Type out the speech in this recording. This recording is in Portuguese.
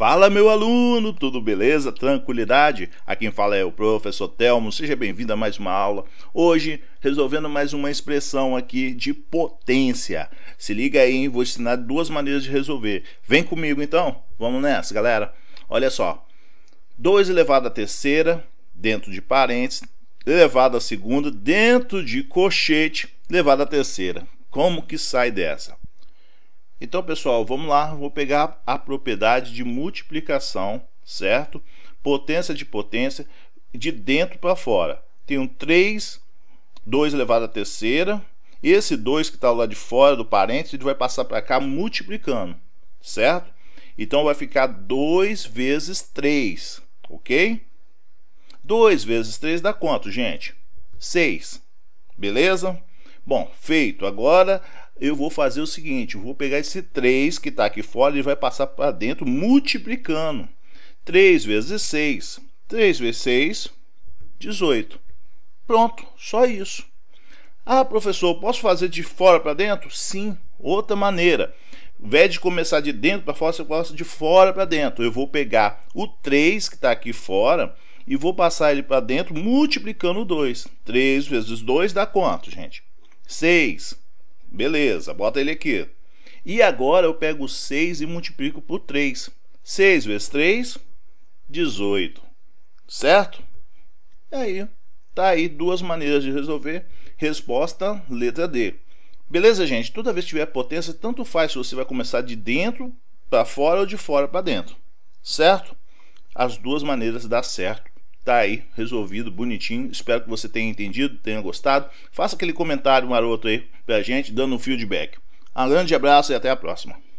Fala meu aluno, tudo beleza? Tranquilidade? A quem fala é o professor Telmo. Seja bem-vindo a mais uma aula. Hoje resolvendo mais uma expressão aqui de potência. Se liga aí, vou ensinar duas maneiras de resolver. Vem comigo então. Vamos nessa, galera. Olha só. 2 elevado à terceira dentro de parênteses, elevado à segunda dentro de cochete, elevado à terceira. Como que sai dessa? Então, pessoal, vamos lá. Vou pegar a propriedade de multiplicação, certo? Potência de potência de dentro para fora. Tenho 3, 2 elevado à terceira. Esse 2 que está lá de fora do parênteses, ele vai passar para cá multiplicando, certo? Então, vai ficar 2 vezes 3, ok? 2 vezes 3 dá quanto, gente? 6, beleza? Bom, feito. Agora eu vou fazer o seguinte, eu vou pegar esse 3 que está aqui fora e vai passar para dentro multiplicando. 3 vezes 6, 3 vezes 6, 18. Pronto, só isso. Ah, professor, posso fazer de fora para dentro? Sim, outra maneira. Ao invés de começar de dentro para fora, você começa de fora para dentro. Eu vou pegar o 3 que está aqui fora e vou passar ele para dentro multiplicando o 2. 3 vezes 2 dá quanto, gente? 6. Beleza, bota ele aqui. E agora eu pego 6 e multiplico por 3. 6 vezes 3, 18. Certo? E aí, tá aí duas maneiras de resolver. Resposta, letra D. Beleza, gente? Toda vez que tiver potência, tanto faz se você vai começar de dentro para fora ou de fora para dentro. Certo? As duas maneiras dá certo. Tá aí, resolvido, bonitinho. Espero que você tenha entendido, tenha gostado. Faça aquele comentário maroto aí pra gente, dando um feedback. Um grande abraço e até a próxima.